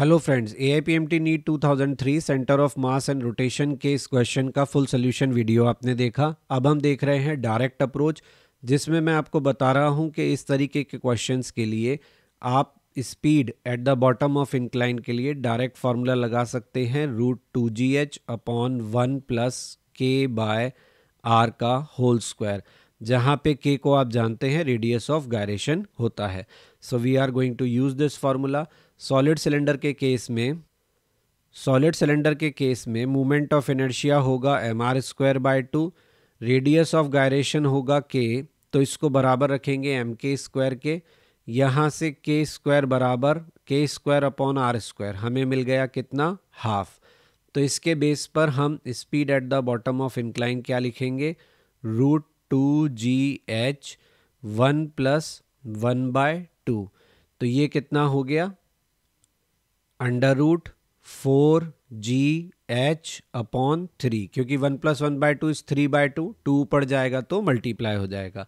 hello friends A I P M T NEET two thousand three centre of mass and rotation के इस question का full solution video आपने देखा अब हम देख रहे हैं डायरेक्ट अप्रोच जिसमें मैं आपको बता रहा हूं कि इस तरीके के क्वेश्चंस के लिए आप speed at the bottom of incline के लिए डायरेक्ट फार्मूला लगा सकते हैं root two G H upon one plus K by R का होल स्क्वायर जहाँ पे के को आप जानते हैं रेडियस ऑफ गायरेशन होता है so we are going to use this formula solid cylinder के केस में सॉलिड सिलेंडर के केस में मूवमेंट ऑफ एनर्शिया होगा M R square by two radius of gyration होगा के तो इसको बराबर रखेंगे एम के स्क्वायर के यहाँ से के स्क्वायर बराबर के स्क्वायर अपॉन आर स्क्वायर हमें मिल गया कितना हाफ तो इसके बेस पर हम speed at the bottom of incline क्या लिखेंगे root two G H one plus one by two तो ये कितना हो गया under root four G H upon three क्योंकि one plus one by two is three by two two पड़ जाएगा तो मल्टीप्लाई हो जाएगा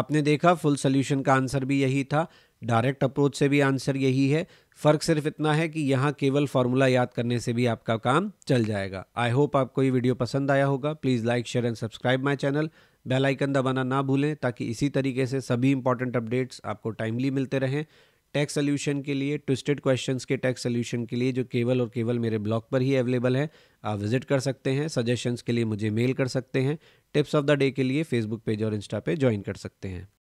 आपने देखा फुल सोल्यूशन का आंसर भी यही था डायरेक्ट अप्रोच से भी आंसर यही है फ़र्क सिर्फ इतना है कि यहाँ केवल फार्मूला याद करने से भी आपका काम चल जाएगा आई होप आपको ये वीडियो पसंद आया होगा please like share and subscribe my channel bell icon दबाना ना भूलें ताकि इसी तरीके से सभी इंपॉर्टेंट अपडेट्स आपको टाइमली मिलते रहें टैक्स सोल्यूशन के लिए ट्विस्टेड क्वेश्चन के टैक्स सोल्यूशन के लिए जो केवल और केवल मेरे ब्लॉग पर ही अवेलेबल है आप विजिट कर सकते हैं सजेशंस के लिए मुझे मेल कर सकते हैं टिप्स ऑफ द डे के लिए फेसबुक पेज और इंस्टा पे ज्वाइन कर सकते हैं